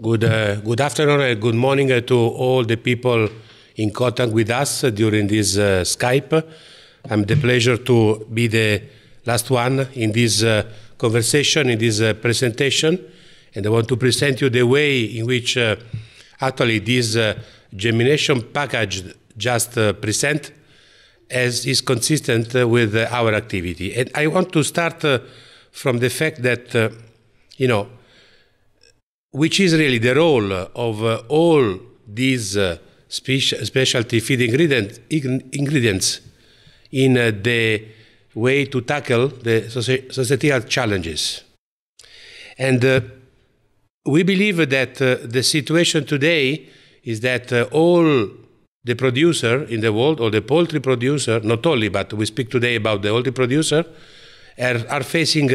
Good, uh, good afternoon and good morning uh, to all the people in contact with us during this uh, Skype. I'm the pleasure to be the last one in this uh, conversation, in this uh, presentation, and I want to present you the way in which uh, actually this germination package just present as is consistent with our activity. And I want to start from the fact that, you know, which is really the role of uh, all these uh, speci specialty feed ingredient, ingredients in uh, the way to tackle the societal challenges. And uh, we believe that uh, the situation today is that uh, all the producer in the world, or the poultry producer, not only, but we speak today about the poultry producer, are, er, are facing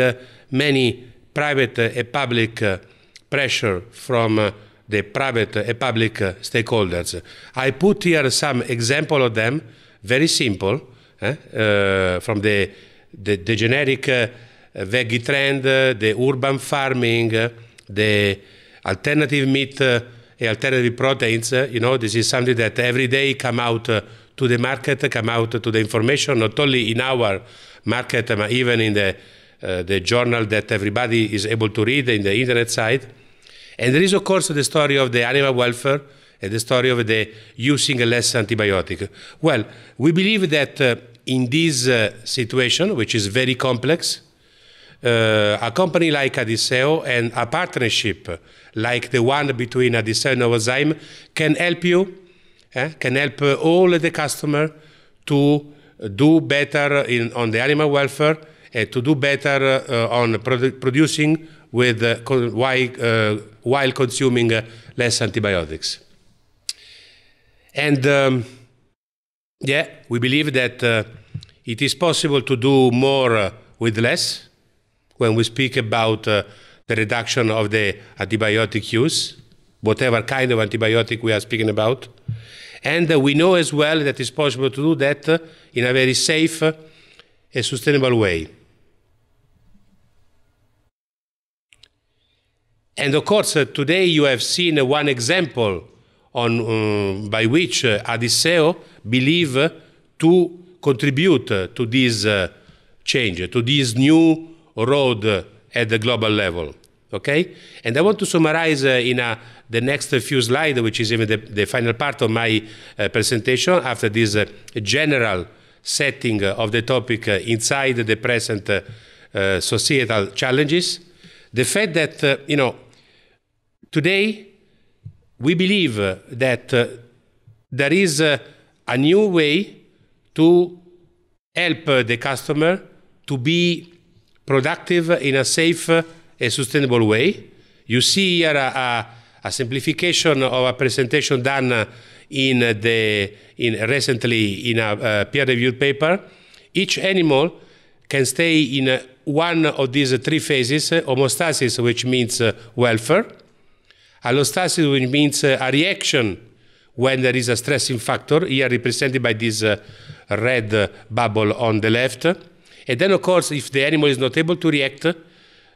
many private and public pressure from uh, the private and public uh, stakeholders. I put here some example of them, very simple, eh? Uh, from the, the, the generic veggie trend, the urban farming, the alternative meat alternative proteins, uh, you know, this is something that every day come out uh, to the market, come out to the information, not only in our market, but even in the, uh, the journal that everybody is able to read in the internet side. And there is, of course, the story of the animal welfare and the story of the using less antibiotic. Well, we believe that uh, in this uh, situation, which is very complex, uh, a company like Adiseo and a partnership like the one between Adiseo and Novozyme can help you, eh? can help uh, all the customer to do better in, on the animal welfare and to do better uh, on produ producing with, uh, while, uh, while consuming uh, less antibiotics. And um, yeah, we believe that uh, it is possible to do more uh, with less when we speak about uh, the reduction of the antibiotic use, whatever kind of antibiotic we are speaking about. And we know as well that it's possible to do that in a very safe and sustainable way. And of course, uh, today you have seen uh, one example on, um, by which uh, Adiseo believe uh, to contribute uh, to this uh, change, to this new road at the global level. Okay? And I want to summarize in a, the next few slides, which is even the, the final part of my presentation, after this general setting of the topic inside the present societal challenges. The fact that, you know, Today, we believe uh, that uh, there is uh, a new way to help uh, the customer to be productive in a safe uh, and sustainable way. You see here a, a, a simplification of a presentation done uh, in the in recently in a peer-reviewed paper. Each animal can stay in one of these three phases: homeostasis, which means welfare Allostasis, which means uh, a reaction when there is a stressing factor, here represented by this uh, red bubble on the left. And then, of course, if the animal is not able to react,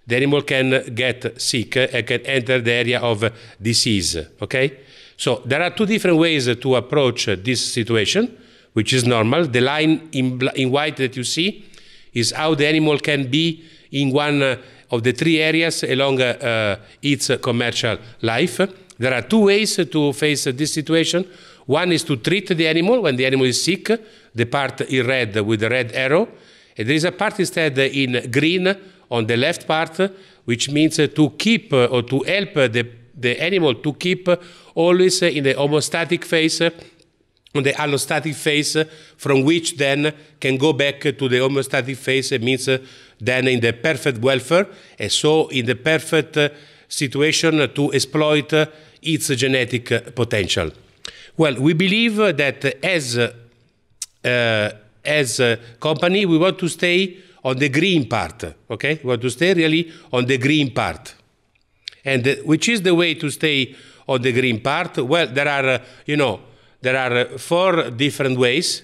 the animal can get sick and can enter the area of disease. Okay? So there are two different ways to approach this situation, which is normal. The line in, in white that you see is how the animal can be in one uh, of the three areas along uh, uh, its commercial life. There are two ways to face this situation. One is to treat the animal when the animal is sick, the part in red with the red arrow. And there is a part instead in green on the left part, which means to keep uh, or to help the, the animal to keep always in the homostatic phase on the allostatic phase from which then can go back to the homeostatic phase it means uh, then in the perfect welfare and so in the perfect uh, situation to exploit uh, its genetic potential well we believe that as uh, as a company we want to stay on the green part okay we want to stay really on the green part and which is the way to stay on the green part well there are uh, you know there are uh, four different ways.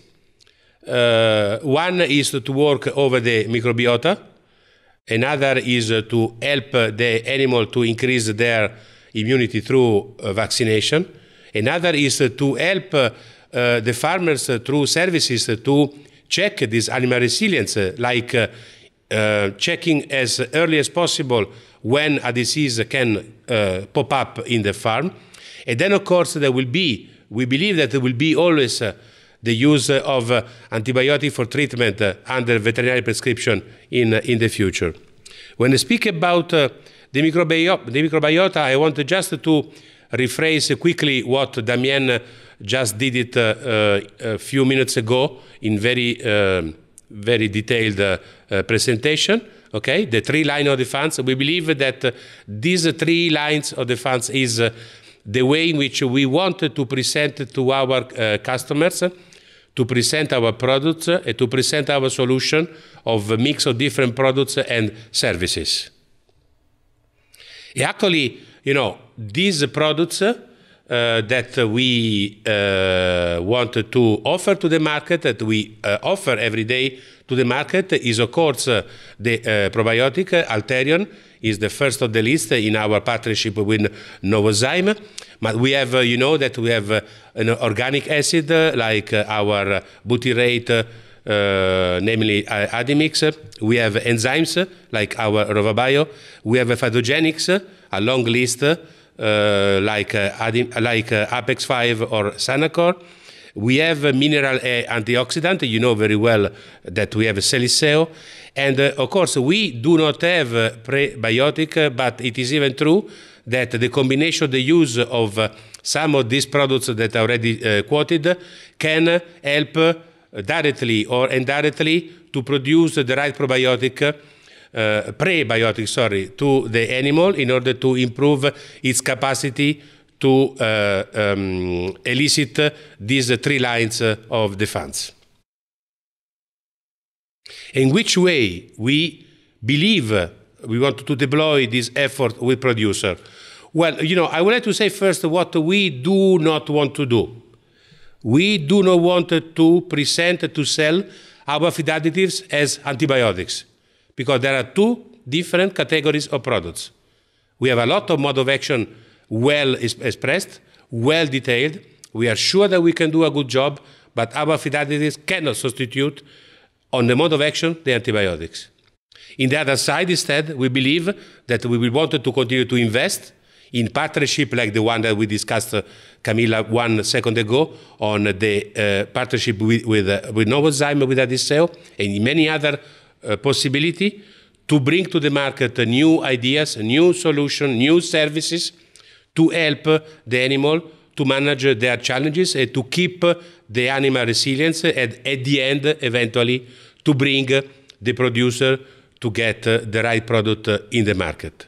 Uh, one is to work over the microbiota. Another is uh, to help the animal to increase their immunity through uh, vaccination. Another is to help the farmers through services to check this animal resilience, like uh, checking as early as possible when a disease can uh, pop up in the farm. And then, of course, there will be we believe that there will be always uh, the use of uh, antibiotic for treatment uh, under veterinary prescription in, uh, in the future. When I speak about uh, the, microbiota, the microbiota, I want just to rephrase quickly what Damien uh, just did it a few minutes ago in very, um, very detailed presentation. Okay, the three lines of defense. We believe that these three lines of defense is the way in which we wanted to present to our uh, customers, to present our products, uh, to present our solution of a mix of different products and services. Actually, you know, these products uh, that we uh, want to offer to the market, that we uh, offer every day to the market, is of course uh, the uh, probiotic Alterion is the first of the list in our partnership with Novozyme. But we have, uh, you know, that we have an organic acid like our butyrate. Uh, namely uh, Adimix. We have enzymes like our Rovabio. We have phadogenics, a long list uh, like uh, like uh, Apex 5 or Sanacor. We have a mineral a antioxidant. You know very well that we have siliceo. And uh, of course, we do not have uh, prebiotic, uh, but it is even true that the combination, the use of some of these products that I already quoted can help directly or indirectly to produce the right probiotic uh, eh, prebiotic, sorry, to the animal in order to improve its capacity to uh, um, elicit these three lines of defense. In which way we believe we want to deploy this effort with producer? Well, you know, I would like to say first what we do not want to do. We do not want to present to sell our feed additives as antibiotics because there are two different categories of products. We have a lot of mode of action well expressed, well detailed. We are sure that we can do a good job, but our fidelity cannot substitute on the mode of action the antibiotics. In the other side, instead, we believe that we will want to continue to invest in partnership like the one that we discussed, uh, Camila, one second ago on the uh, partnership with, with, uh, with Novozyme, with Adiseo, and many other uh, possibility to bring to the market new ideas, new solutions, new services to help the animal to manage their challenges and to keep the animal resilience and at the end, eventually, to bring the producer to get the right product in the market.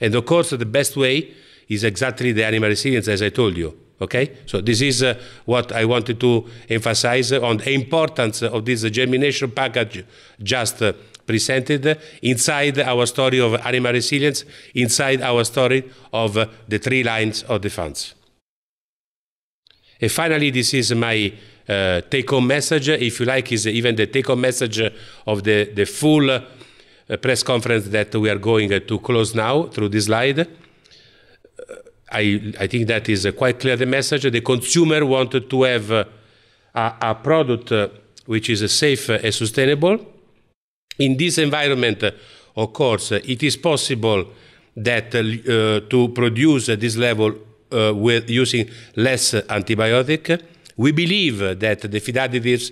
And of course, the best way is exactly the animal resilience, as I told you. Okay, so this is uh, what I wanted to emphasize on the importance of this germination package just uh, presented inside our story of animal resilience, inside our story of uh, the three lines of defense. And finally, this is my uh, take-home message. If you like, is even the take-home message of the, the full uh, press conference that we are going to close now through this slide. I, I think that is uh, quite clear the message. The consumer wanted to have uh, a, a product uh, which is safe and sustainable. In this environment, of course, it is possible that uh, to produce this level uh, with using less antibiotic. We believe that the Fidatives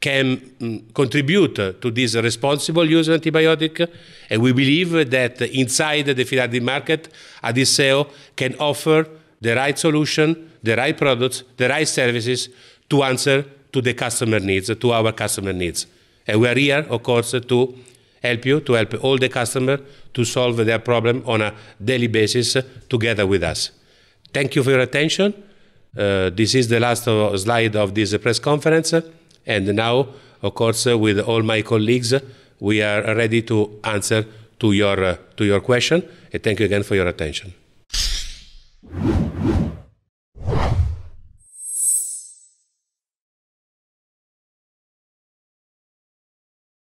can mm, contribute to this responsible use of antibiotic. And we believe that inside the philanthropy market, Adiseo can offer the right solution, the right products, the right services to answer to the customer needs, to our customer needs. And we are here, of course, to help you, to help all the customers, to solve their problem on a daily basis together with us. Thank you for your attention. Uh, this is the last slide of this press conference. And now, of course, uh, with all my colleagues, uh, we are ready to answer to your, uh, to your question. And thank you again for your attention.